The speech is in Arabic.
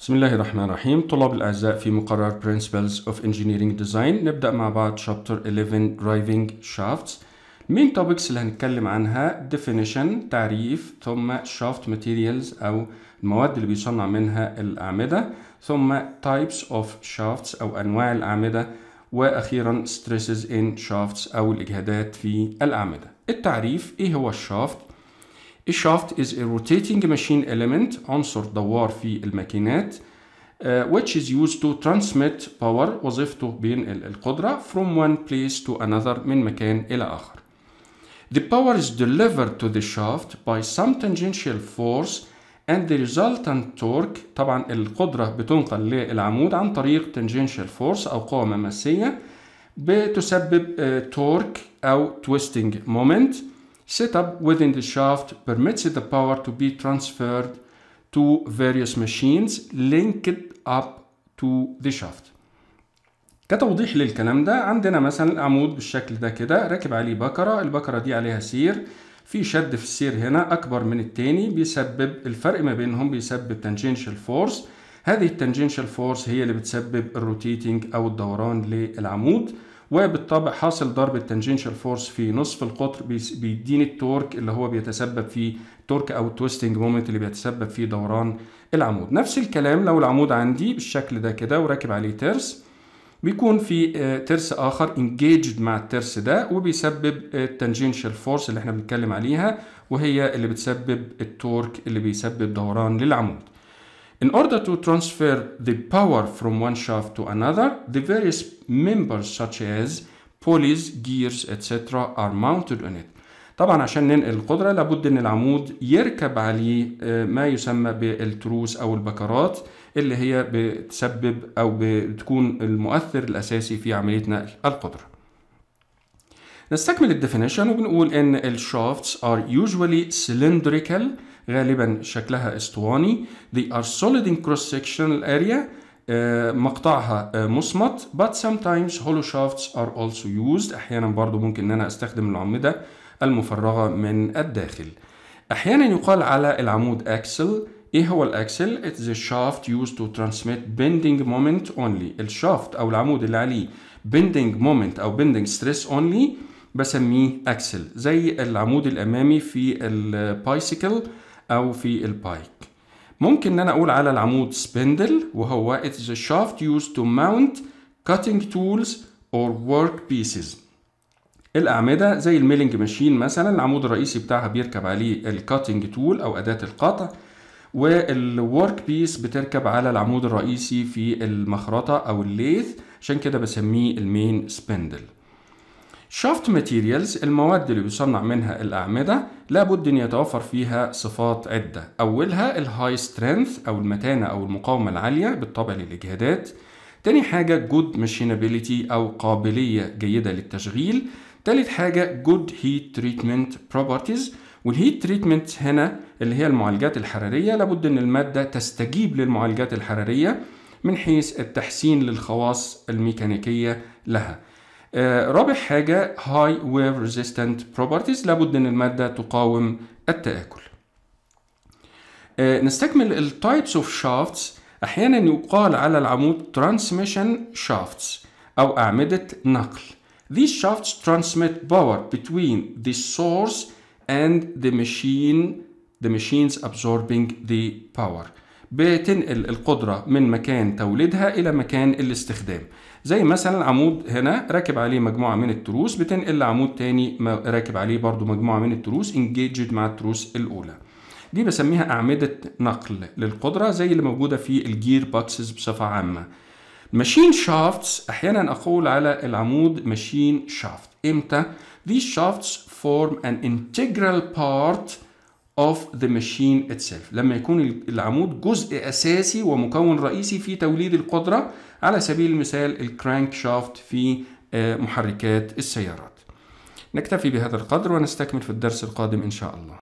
بسم الله الرحمن الرحيم طلاب الأعزاء في مقرر Principles of Engineering Design نبدأ مع بعض Chapter 11 Driving Shafts المين topics اللي هنتكلم عنها Definition تعريف ثم Shaft Materials أو المواد اللي بيصنع منها الأعمدة ثم Types of Shafts أو أنواع الأعمدة وأخيرا Stresses in Shafts أو الإجهادات في الأعمدة التعريف إيه هو الشافت A shaft is a rotating machine element عنصر دوار في الماكينات uh, which is used to transmit power وظيفته بينقل القدرة from one place to another من مكان إلى آخر. The power is delivered to the shaft by some tangential force and the resultant torque طبعا القدرة بتنقل للعمود عن طريق tangential force أو قوة مماسية بتسبب uh, torque أو twisting moment setup within the shaft permits the power to be transferred to various machines linked up to the shaft كتوضيح للكلام ده عندنا مثلا عمود بالشكل ده كده راكب عليه بكرة البكرة دي عليها سير في شد في السير هنا أكبر من التاني بيسبب الفرق ما بينهم بيسبب تانجنشال فورس هذه التانجنشال فورس هي اللي بتسبب الروتيتنج أو الدوران للعمود وبالطبع حاصل ضرب التنجنشال فورس في نصف القطر بيديني التورك اللي هو بيتسبب فيه تورك او تويستنج مومنت اللي بيتسبب فيه دوران العمود نفس الكلام لو العمود عندي بالشكل ده كده وراكب عليه ترس بيكون في آه، ترس اخر انجيجد مع الترس ده وبيسبب التنجنشال فورس اللي احنا بنتكلم عليها وهي اللي بتسبب التورك اللي بيسبب دوران للعمود In order to transfer the power from one shaft to another, the various members such as pulleys, gears, etc. are mounted on it. طبعا عشان ننقل القدرة لابد ان العمود يركب عليه آه، ما يسمى بالتروس او البكرات اللي هي بتسبب او بتكون المؤثر الاساسي في عملية نقل القدرة. نستكمل الديفينيشن وبنقول ان الشافتس are usually cylindrical غالبا شكلها اسطواني they are solid in cross sectional area آه، مقطعها آه، مصمت but sometimes hollow shafts are also used احيانا برضو ممكن ان انا استخدم العمدة المفرغة من الداخل احيانا يقال على العمود اكسل ايه هو الاكسل it is a shaft used to transmit bending moment only الشافت او العمود اللي عليه bending moment او bending stress only بسميه اكسل زي العمود الامامي في البايسيكل أو في البايك ممكن ان انا اقول على العمود سبندل وهو it is a shaft used to mount cutting tools or work pieces الأعمدة زي الميلنج ماشين مثلا العمود الرئيسي بتاعها بيركب عليه الكاتنج تول أو أداة القطع والورك بيس بتركب على العمود الرئيسي في المخرطة أو الليث عشان كده بسميه المين سبندل شافت ماتيريالز المواد اللي بيصنع منها الأعمدة لابد أن يتوفر فيها صفات عدة أولها الهاي سترينث أو المتانة أو المقاومة العالية بالطبع للإجهادات تاني حاجة جود ماشينابيليتي أو قابلية جيدة للتشغيل تالت حاجة جود هيت تريتمنت بروبرتيز والهيت تريتمنت هنا اللي هي المعالجات الحرارية لابد أن المادة تستجيب للمعالجات الحرارية من حيث التحسين للخواص الميكانيكية لها رابع حاجة High Wear Resistant Properties لابد ان المادة تقاوم التآكل نستكمل الـ Types of Shafts احيانا يقال على العمود Transmission Shafts او اعمدة نقل These shafts transmit power between the source and the machine the machines absorbing the power بتنقل القدرة من مكان توليدها إلى مكان الاستخدام زي مثلا عمود هنا راكب عليه مجموعة من التروس بتنقل لعمود تاني راكب عليه برضو مجموعة من التروس انجيجد مع التروس الأولى دي بسميها أعمدة نقل للقدرة زي اللي موجودة في الجير بوكسز بصفة عامة ماشين شافتس أحيانا أقول على العمود ماشين شافت إمتى؟ These shafts form an integral part of the machine itself لما يكون العمود جزء أساسي ومكون رئيسي في توليد القدرة على سبيل المثال الكرانك شافت في آه، محركات السيارات نكتفي بهذا القدر ونستكمل في الدرس القادم إن شاء الله